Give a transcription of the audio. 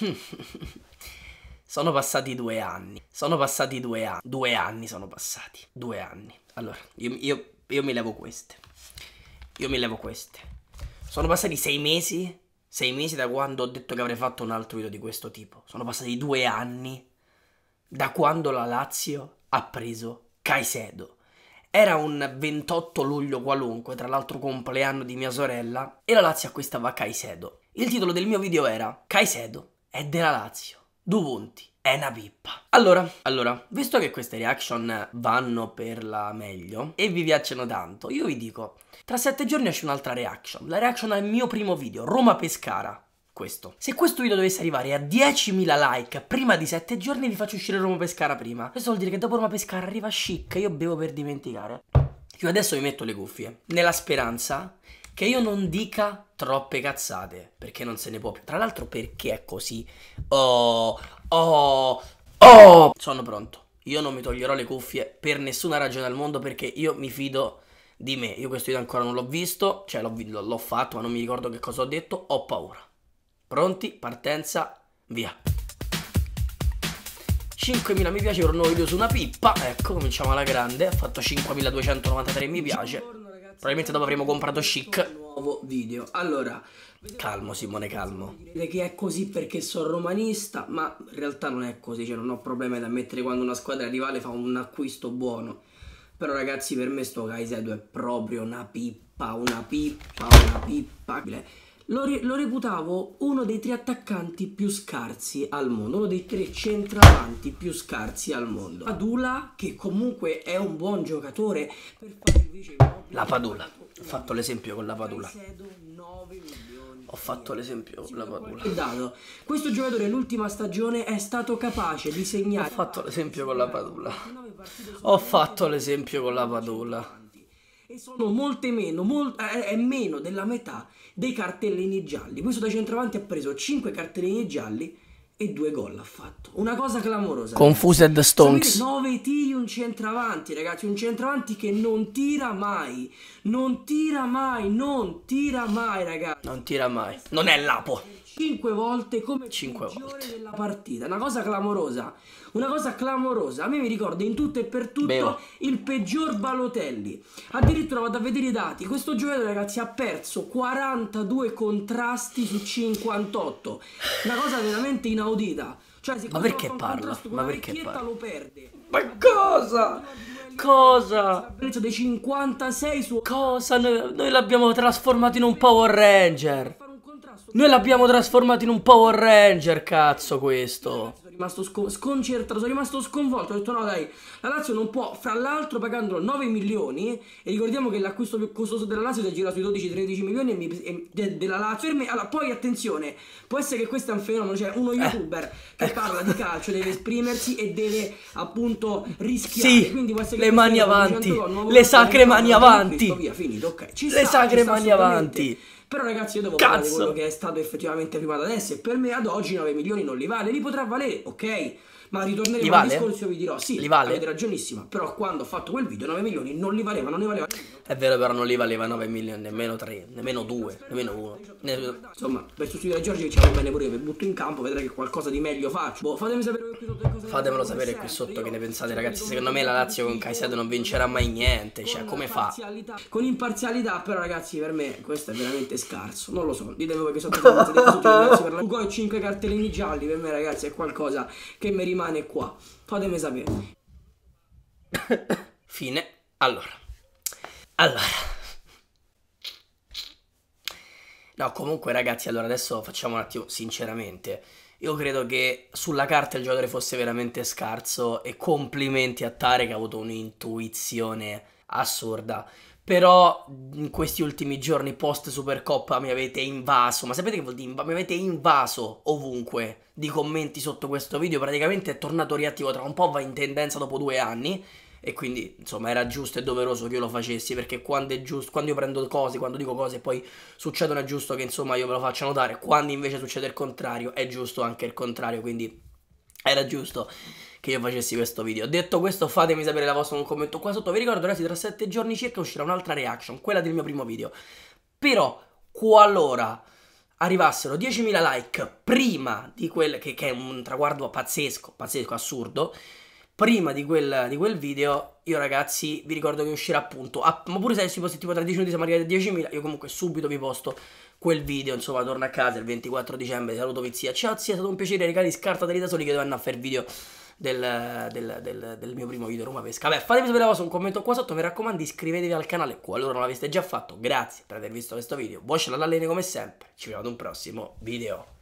sono passati due anni. Sono passati due anni. Due anni sono passati. Due anni. Allora, io, io, io mi levo queste. Io mi levo queste. Sono passati sei mesi. Sei mesi da quando ho detto che avrei fatto un altro video di questo tipo. Sono passati due anni da quando la Lazio ha preso Caicedo. Era un 28 luglio qualunque, tra l'altro compleanno di mia sorella, e la Lazio acquistava Caicedo. Il titolo del mio video era Caicedo, è della Lazio. Duvonti. È una pippa. Allora, allora, visto che queste reaction vanno per la meglio e vi piacciono tanto, io vi dico, tra sette giorni esce un'altra reaction. La reaction al mio primo video, Roma-Pescara. Questo. Se questo video dovesse arrivare a 10.000 like prima di 7 giorni vi faccio uscire Roma Pescara prima. Questo vuol dire che dopo Roma Pescara arriva chic, io bevo per dimenticare. Io adesso mi metto le cuffie, nella speranza che io non dica troppe cazzate, perché non se ne può più. Tra l'altro perché è così? Oh, oh, oh! Sono pronto. Io non mi toglierò le cuffie per nessuna ragione al mondo perché io mi fido di me. Io questo video ancora non l'ho visto, cioè l'ho, fatto ma non mi ricordo che cosa ho detto, ho paura. Pronti? Partenza, via. 5.000 mi piace per un nuovo video su una pippa, ecco cominciamo alla grande, ha fatto 5.293 mi piace. Probabilmente dopo avremo comprato chic. Nuovo video. Allora, Calmo Simone, calmo. Dire che è così perché sono romanista, ma in realtà non è così, cioè non ho problemi ad ammettere quando una squadra rivale fa un acquisto buono. Però ragazzi, per me sto Kaisedo è proprio una pippa, una pippa, una pippa lo, re lo, reputavo uno dei tre attaccanti più scarsi al mondo, uno dei tre centravanti più scarsi al mondo. Padula, che comunque è un buon giocatore, per fare invece... La Padula, ho fatto l'esempio con la Padula. Ho fatto l'esempio con la Padula. Questo giocatore l'ultima stagione è stato capace di segnare... Ho fatto l'esempio con la Padula. Ho fatto l'esempio con la Padula e sono molte meno, molt- eh, è meno della metà dei cartellini gialli. Questo da centravanti ha preso 5 cartellini gialli e 2 gol ha fatto. Una cosa clamorosa. Confused Stones. 9 tiri un centravanti, ragazzi, un centravanti che non tira mai. Non tira mai, non tira mai, ragazzi. Non tira mai. Non è lapo. 5 volte come Cinque peggiore volte. della partita. Una cosa clamorosa. Una cosa clamorosa. A me mi ricorda in tutto e per tutto Beo. Oh. il peggior Balotelli. Addirittura vado a vedere i dati. Questo giocatore, ragazzi, ha perso 42 contrasti su 58. Una cosa veramente inaudita. Cioè, Ma perché parla? Ma perché parla? lo perde. Ma cosa? Cosa? Preso dei 56 su Cosa? Noi, noi l'abbiamo trasformato in un Power Ranger. Noi l'abbiamo trasformato in un Power Ranger, cazzo, questo. Sono rimasto sconcertato, sono rimasto sconvolto. Ho detto no, dai, la Lazio non può, fra l'altro pagandolo 9 milioni. E ricordiamo che l'acquisto più costoso della Lazio è gira sui 12-13 milioni e mi, e de della Lazio. Per allora, poi attenzione, può essere che questo è un fenomeno, cioè uno eh, youtuber eh. che ecco. parla di calcio deve esprimersi e deve appunto rischiare. Sì, Quindi può essere che le mani avanti, le sacre mani avanti. Via, finito, ok. Ci le sta, sacre mani avanti. Però ragazzi io devo Cazzo. parlare di quello che è stato effettivamente prima da adesso e per me ad oggi 9 milioni non li vale, li potrà valere, ok? ma ritorneremo vale? al discorso vi dirò, sì, vale? avete ragionissima, però quando ho fatto quel video 9 milioni non li valeva, non li valeva. È vero, però non li valeva 9 milioni, nemmeno 3, nemmeno 2, nemmeno 1. Ne... Insomma, per sostituire Giorgio diciamo bene pure io, vi butto in campo, vedrai che qualcosa di meglio faccio. Boh, fatemi sapere qui sotto cosa Fatemelo sapere qui sotto che ne pensate ragazzi, secondo me la Lazio con Caicedo non vincerà mai niente, cioè come fa? Con imparzialità, però ragazzi, per me questo è veramente scarso, non lo so, ditemi voi che sotto, sotto ragazzi, per la... 5 cartellini gialli per me ragazzi è qualcosa che mi rimane rimane qua. Fatemi sapere. Fine. Allora. Allora. No, comunque ragazzi, allora adesso facciamo un attimo, sinceramente, io credo che sulla carta il giocatore fosse veramente scarso e complimenti a Tare che ha avuto un'intuizione assurda. Però in questi ultimi giorni post Supercoppa mi avete invaso, ma sapete che vuol dire? Mi avete invaso ovunque di commenti sotto questo video, praticamente è tornato riattivo, tra un po' va in tendenza dopo due anni e quindi insomma era giusto e doveroso che io lo facessi perché quando è giusto, quando io prendo cose, quando dico cose e poi succedono è giusto che insomma io ve lo faccia notare, quando invece succede il contrario è giusto anche il contrario, quindi era giusto che io facessi questo video. Detto questo, fatemi sapere la vostra in un commento qua sotto. Vi ricordo, ragazzi, tra 7 giorni circa uscirà un'altra reaction, quella del mio primo video. Però, qualora arrivassero 10.000 like prima di quel, che, che, è un traguardo pazzesco, pazzesco, assurdo, prima di quel, di quel video, io ragazzi vi ricordo che uscirà appunto, a, ma pure se tipo, se tipo tra 10 minuti siamo arrivati a 10.000, io comunque subito vi posto quel video, insomma, torna a casa il 24 dicembre, saluto Vizia, ciao zia, è stato un piacere, regali scarta da soli che dovranno a fare il video del, del, del, del, mio primo video Roma Pesca. Vabbè, fatemi sapere la cosa, un commento qua sotto, mi raccomando iscrivetevi al canale qualora non l'aveste già fatto, grazie per aver visto questo video, voce all'allene come sempre, ci vediamo ad un prossimo video.